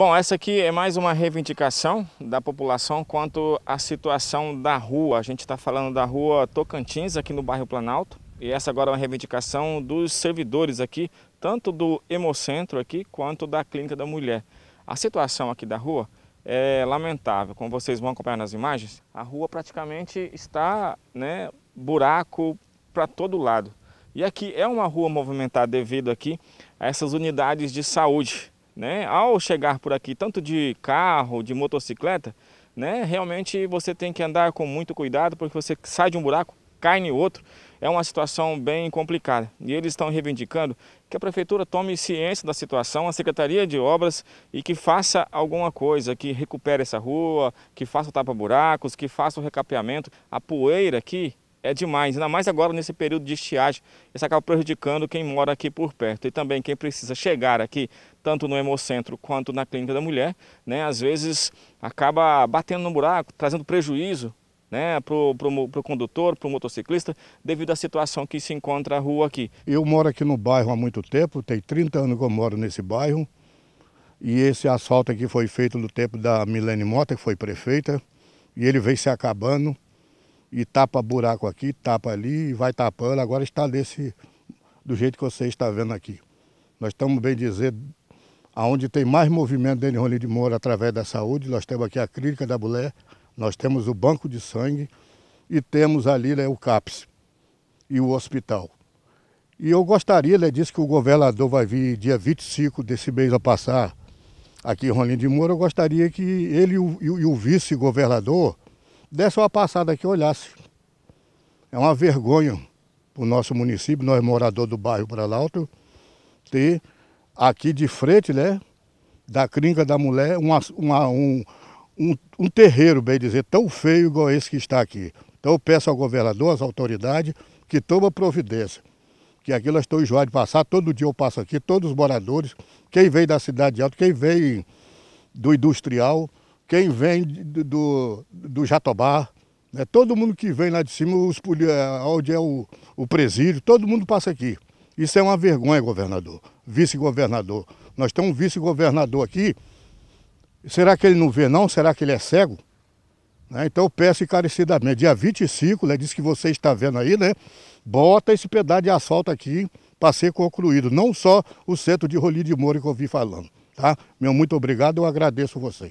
Bom, essa aqui é mais uma reivindicação da população quanto à situação da rua. A gente está falando da rua Tocantins, aqui no bairro Planalto. E essa agora é uma reivindicação dos servidores aqui, tanto do Hemocentro aqui, quanto da Clínica da Mulher. A situação aqui da rua é lamentável. Como vocês vão acompanhar nas imagens, a rua praticamente está né, buraco para todo lado. E aqui é uma rua movimentada devido aqui a essas unidades de saúde né? Ao chegar por aqui, tanto de carro, de motocicleta, né? realmente você tem que andar com muito cuidado, porque você sai de um buraco, cai em outro. É uma situação bem complicada. E eles estão reivindicando que a Prefeitura tome ciência da situação, a Secretaria de Obras, e que faça alguma coisa, que recupere essa rua, que faça o tapa-buracos, que faça o recapeamento. A poeira aqui é demais, ainda mais agora nesse período de estiagem, isso acaba prejudicando quem mora aqui por perto e também quem precisa chegar aqui, tanto no Hemocentro quanto na Clínica da Mulher, né, às vezes acaba batendo no buraco, trazendo prejuízo né, para o condutor, para o motociclista, devido à situação que se encontra a rua aqui. Eu moro aqui no bairro há muito tempo, tem 30 anos que eu moro nesse bairro, e esse asfalto aqui foi feito no tempo da Milene Mota, que foi prefeita, e ele veio se acabando, e tapa buraco aqui, tapa ali e vai tapando. Agora está desse do jeito que você está vendo aqui. Nós estamos bem dizer aonde tem mais movimento dentro de Rolim de Moura através da saúde. Nós temos aqui a clínica da Bulé, nós temos o banco de sangue e temos ali né, o CAPS e o hospital. E eu gostaria, ele né, disse que o governador vai vir dia 25 desse mês a passar aqui em Rolim de Moura. Eu gostaria que ele e o, o vice-governador desse uma passada aqui e olhasse. É uma vergonha para o nosso município, nós moradores do bairro Planalto, ter aqui de frente, né, da crinca da mulher, uma, uma, um, um, um terreiro, bem dizer, tão feio igual esse que está aqui. Então eu peço ao governador, às autoridades, que toma providência. Que aqui eu estou enjoado de passar, todo dia eu passo aqui, todos os moradores, quem veio da cidade de alto, quem veio do industrial, quem vem do, do Jatobá, né? todo mundo que vem lá de cima, os, onde eh, é o, o presídio, todo mundo passa aqui. Isso é uma vergonha, governador, vice-governador. Nós temos um vice-governador aqui. Será que ele não vê, não? Será que ele é cego? Né? Então eu peço encarecidamente, dia 25, né, disse que você está vendo aí, né? Bota esse pedaço de asfalto aqui para ser concluído. Não só o centro de Rolim de Moura que eu vi falando. Tá? Meu muito obrigado, eu agradeço vocês.